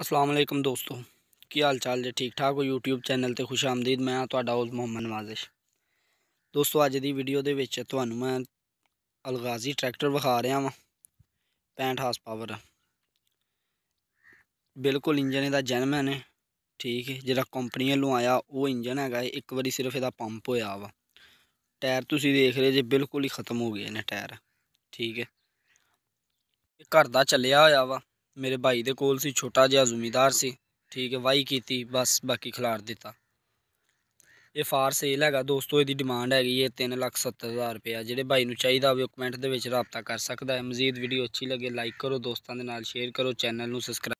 ਅਸਲਾਮ ਅਲੈਕਮ ਦੋਸਤੋ ਕੀ ਹਾਲ ਚਾਲ ਜੀ ਠੀਕ ਠਾਕ ਹੋ YouTube ਚੈਨਲ ਤੇ ਖੁਸ਼ ਆਮਦੀਦ ਮੈਂ ਤੁਹਾਡਾ ਉਸ ਮੁਹੰਮਦ ਨਵਾਜ਼ਿਸ਼ ਦੋਸਤੋ ਅੱਜ ਦੀ ਵੀਡੀਓ ਦੇ ਵਿੱਚ ਤੁਹਾਨੂੰ ਮੈਂ ਅਲਗਾਜ਼ੀ ਟਰੈਕਟਰ ਵਿਖਾ ਰਿਹਾ ਵਾਂ 65 ਹਾਰਸ ਪਾਵਰ ਬਿਲਕੁਲ ਇੰਜਨ ਇਹਦਾ ਜਨਮ ਹੈ ਠੀਕ ਹੈ ਜਿਹੜਾ ਕੰਪਨੀ ਵੱਲੋਂ ਆਇਆ ਉਹ ਇੰਜਨ ਹੈਗਾ ਇੱਕ ਵਾਰੀ ਸਿਰਫ ਇਹਦਾ ਪੰਪ ਹੋਇਆ ਵਾ ਟਾਇਰ ਤੁਸੀਂ ਦੇਖ ਰਹੇ ਜੇ ਬਿਲਕੁਲ ਹੀ ਖਤਮ ਹੋ ਗਏ ਨੇ ਟਾਇਰ ਠੀਕ ਹੈ ਘਰ ਦਾ ਚੱਲਿਆ ਹੋਇਆ ਵਾ ਮੇਰੇ ਭਾਈ ਦੇ ਕੋਲ ਸੀ ਛੋਟਾ ਜਿਹਾ ਜ਼ਮੀਦਾਰ ਸੀ ਠੀਕ ਹੈ ਵਾਈ ਕੀਤੀ ਬਸ ਬਾਕੀ ਖਿਲਾਰ ਦਿੱਤਾ ਇਹ ਫਾਰ ਸੇਲ ਹੈਗਾ ਦੋਸਤੋ ਇਹਦੀ ਡਿਮਾਂਡ ਹੈਗੀ ਹੈ 370000 ਰੁਪਏ ਜਿਹੜੇ ਭਾਈ ਨੂੰ ਚਾਹੀਦਾ ਹੋਵੇ ਕਮੈਂਟ ਦੇ ਵਿੱਚ ਰਾਬਤਾ ਕਰ ਸਕਦਾ ਹੈ ਮਜ਼ੀਦ ਵੀਡੀਓ ਅੱਛੀ ਲੱਗੇ ਲਾਈਕ ਕਰੋ ਦੋਸਤਾਂ ਦੇ ਨਾਲ ਸ਼ੇਅਰ ਕਰੋ ਚੈਨਲ ਨੂੰ ਸਬਸਕ੍ਰਾਈਬ